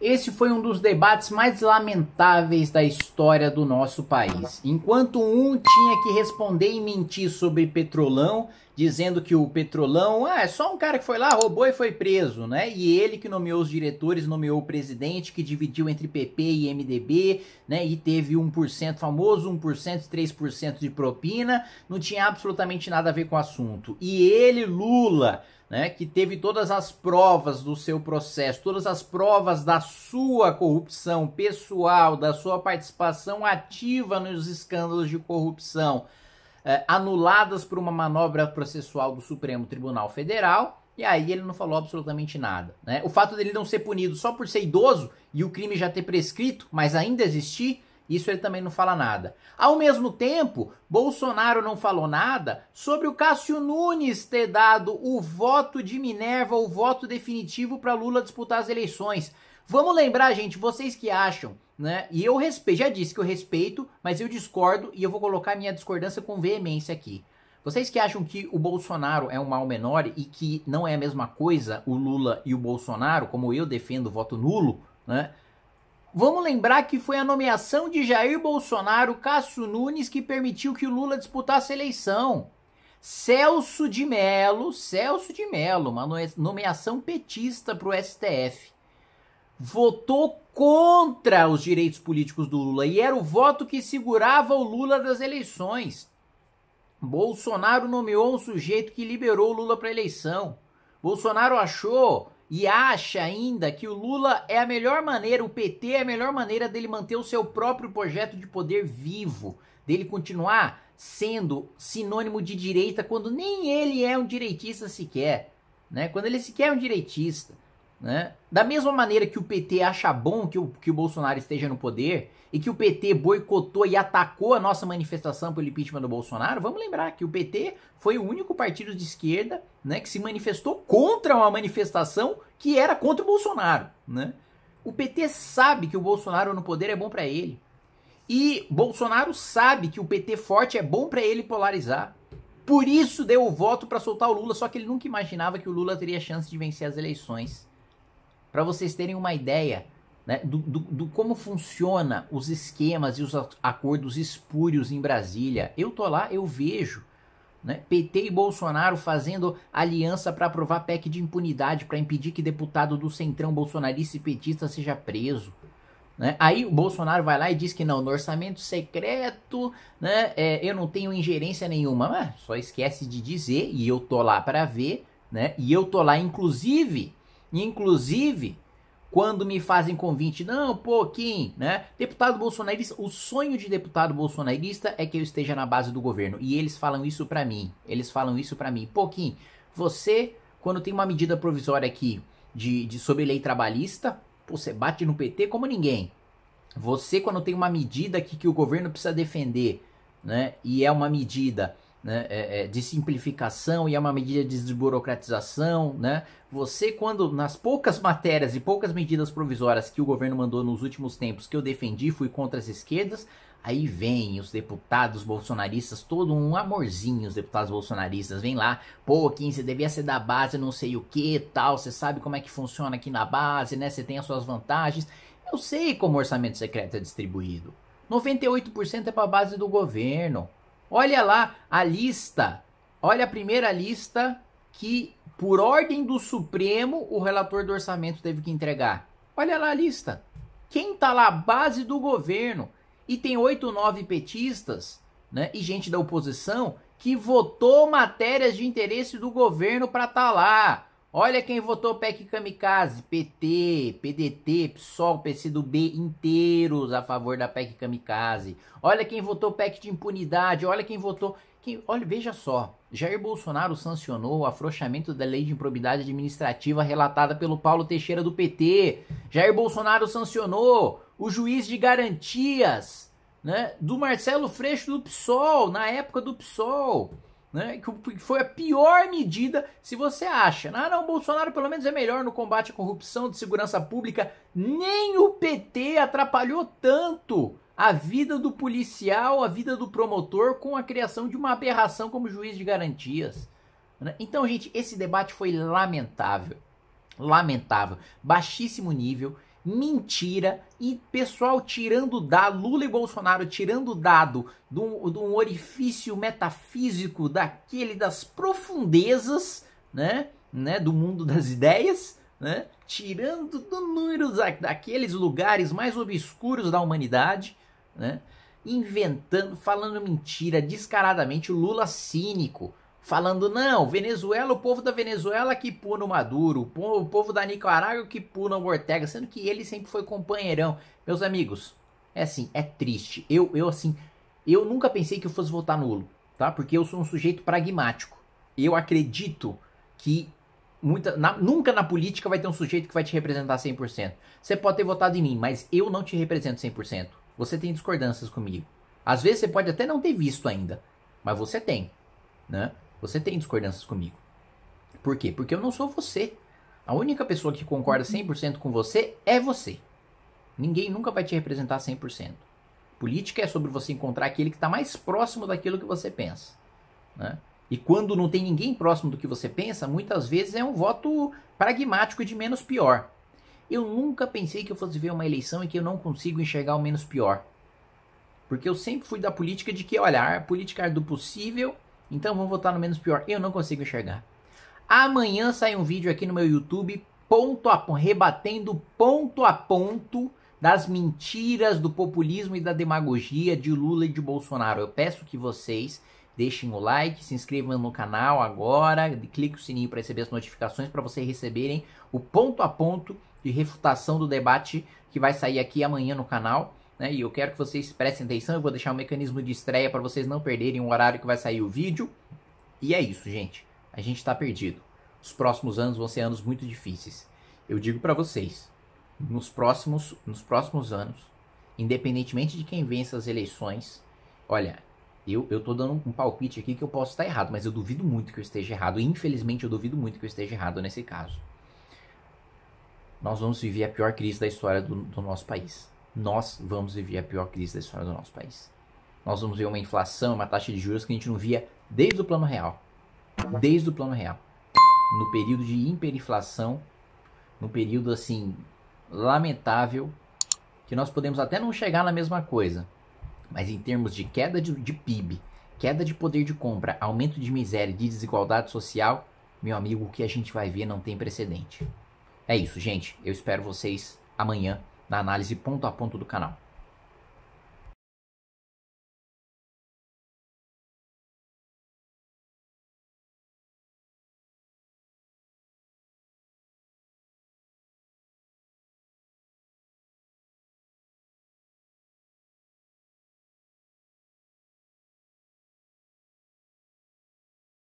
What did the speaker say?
Esse foi um dos debates mais lamentáveis da história do nosso país. Enquanto um tinha que responder e mentir sobre Petrolão, dizendo que o Petrolão ah, é só um cara que foi lá, roubou e foi preso, né? E ele que nomeou os diretores, nomeou o presidente, que dividiu entre PP e MDB, né? E teve 1% famoso, 1% e 3% de propina, não tinha absolutamente nada a ver com o assunto. E ele, Lula né, que teve todas as provas do seu processo, todas as provas da sua corrupção pessoal, da sua participação ativa nos escândalos de corrupção, eh, anuladas por uma manobra processual do Supremo Tribunal Federal, e aí ele não falou absolutamente nada. Né? O fato dele não ser punido só por ser idoso e o crime já ter prescrito, mas ainda existir, isso ele também não fala nada. Ao mesmo tempo, Bolsonaro não falou nada sobre o Cássio Nunes ter dado o voto de Minerva, o voto definitivo para Lula disputar as eleições. Vamos lembrar, gente, vocês que acham, né? E eu respeito, já disse que eu respeito, mas eu discordo e eu vou colocar minha discordância com veemência aqui. Vocês que acham que o Bolsonaro é um mal menor e que não é a mesma coisa o Lula e o Bolsonaro, como eu defendo o voto nulo, né? Vamos lembrar que foi a nomeação de Jair Bolsonaro Cássio Nunes que permitiu que o Lula disputasse a eleição. Celso de Melo, Celso de Melo, uma nomeação petista para o STF, votou contra os direitos políticos do Lula e era o voto que segurava o Lula das eleições. Bolsonaro nomeou um sujeito que liberou o Lula para eleição. Bolsonaro achou e acha ainda que o Lula é a melhor maneira, o PT é a melhor maneira dele manter o seu próprio projeto de poder vivo, dele continuar sendo sinônimo de direita quando nem ele é um direitista sequer, né? Quando ele sequer é um direitista. Né? Da mesma maneira que o PT acha bom que o, que o Bolsonaro esteja no poder e que o PT boicotou e atacou a nossa manifestação pelo impeachment do Bolsonaro, vamos lembrar que o PT foi o único partido de esquerda né, que se manifestou contra uma manifestação que era contra o Bolsonaro. Né? O PT sabe que o Bolsonaro no poder é bom para ele. E Bolsonaro sabe que o PT forte é bom para ele polarizar. Por isso deu o voto para soltar o Lula, só que ele nunca imaginava que o Lula teria chance de vencer as eleições para vocês terem uma ideia né, do, do, do, como funciona os esquemas e os acordos espúrios em Brasília. Eu tô lá, eu vejo né, PT e Bolsonaro fazendo aliança para aprovar PEC de impunidade para impedir que deputado do centrão bolsonarista e petista seja preso. Né. Aí o Bolsonaro vai lá e diz que não, no orçamento secreto, né, é, eu não tenho ingerência nenhuma. Mas só esquece de dizer, e eu tô lá para ver, né, e eu tô lá, inclusive, Inclusive, quando me fazem convite, não, pô, Kim, né? Deputado bolsonarista, o sonho de deputado bolsonarista é que eu esteja na base do governo. E eles falam isso para mim. Eles falam isso para mim. Pô, Kim, você, quando tem uma medida provisória aqui de, de sobre lei trabalhista, pô, você bate no PT como ninguém. Você, quando tem uma medida aqui que o governo precisa defender, né? E é uma medida né, é, é, de simplificação e é uma medida de desburocratização. Né? Você, quando nas poucas matérias e poucas medidas provisórias que o governo mandou nos últimos tempos que eu defendi, fui contra as esquerdas, aí vem os deputados bolsonaristas, todo um amorzinho, os deputados bolsonaristas, vem lá, pô, Kim, você devia ser da base, não sei o que tal, você sabe como é que funciona aqui na base, né? Você tem as suas vantagens. Eu sei como o orçamento secreto é distribuído. 98% é para a base do governo. Olha lá a lista. Olha a primeira lista que, por ordem do Supremo, o relator do orçamento teve que entregar. Olha lá a lista. Quem tá lá? base do governo. E tem oito, nove petistas né, e gente da oposição que votou matérias de interesse do governo para estar tá lá. Olha quem votou PEC Kamikaze, PT, PDT, PSOL, PCdoB inteiros a favor da PEC Kamikaze. Olha quem votou PEC de impunidade, olha quem votou... Quem, olha, veja só, Jair Bolsonaro sancionou o afrouxamento da lei de improbidade administrativa relatada pelo Paulo Teixeira do PT. Jair Bolsonaro sancionou o juiz de garantias né, do Marcelo Freixo do PSOL, na época do PSOL né? Que foi a pior medida. Se você acha, ah, não, Bolsonaro pelo menos é melhor no combate à corrupção de segurança pública, nem o PT atrapalhou tanto a vida do policial, a vida do promotor com a criação de uma aberração como juiz de garantias. Né? Então, gente, esse debate foi lamentável. Lamentável, baixíssimo nível mentira e pessoal tirando dado, Lula e Bolsonaro tirando dado de um, de um orifício metafísico daquele das profundezas, né, né, do mundo das ideias, né, tirando do número da, daqueles lugares mais obscuros da humanidade, né, inventando, falando mentira descaradamente, o Lula cínico, falando: não, Venezuela, o povo da Venezuela que puna o Maduro, o povo da Nicarágua que puna o Ortega, sendo que ele sempre foi companheirão. Meus amigos, é assim, é triste. Eu, eu assim, eu nunca pensei que eu fosse votar nulo, tá? Porque eu sou um sujeito pragmático. Eu acredito que muita, na, nunca na política vai ter um sujeito que vai te representar 100%. Você pode ter votado em mim, mas eu não te represento 100%. Você tem discordâncias comigo. Às vezes você pode até não ter visto ainda, mas você tem, né? Você tem discordâncias comigo. Por quê? Porque eu não sou você. A única pessoa que concorda 100% uhum. com você é você. Ninguém nunca vai te representar 100%. Política é sobre você encontrar aquele que está mais próximo daquilo que você pensa. Né? E quando não tem ninguém próximo do que você pensa, muitas vezes é um voto pragmático de menos pior. Eu nunca pensei que eu fosse ver uma eleição em que eu não consigo enxergar o menos pior. Porque eu sempre fui da política de que, olha, a política do possível então vamos votar no menos pior. Eu não consigo enxergar. Amanhã sai um vídeo aqui no meu YouTube, ponto a ponto, rebatendo ponto a ponto das mentiras do populismo e da demagogia de Lula e de Bolsonaro. Eu peço que vocês deixem o like, se inscrevam no canal agora, clique o sininho para receber as notificações para vocês receberem o ponto a ponto de refutação do debate que vai sair aqui amanhã no canal né? E eu quero que vocês prestem atenção, eu vou deixar um mecanismo de estreia para vocês não perderem o horário que vai sair o vídeo. E é isso, gente. A gente está perdido. Os próximos anos vão ser anos muito difíceis. Eu digo para vocês, nos próximos, nos próximos anos, independentemente de quem vença as eleições, olha, eu, eu tô dando um palpite aqui que eu posso estar errado, mas eu duvido muito que eu esteja errado. Infelizmente, eu duvido muito que eu esteja errado nesse caso. Nós vamos viver a pior crise da história do, do nosso país nós vamos viver a pior crise da história do nosso país. Nós vamos ver uma inflação, uma taxa de juros que a gente não via desde o Plano Real. Desde o Plano Real. No período de hiperinflação, no período assim lamentável, que nós podemos até não chegar na mesma coisa, mas em termos de queda de, de PIB, queda de poder de compra, aumento de miséria, de desigualdade social, meu amigo, o que a gente vai ver não tem precedente. É isso, gente. Eu espero vocês amanhã da análise ponto a ponto do canal.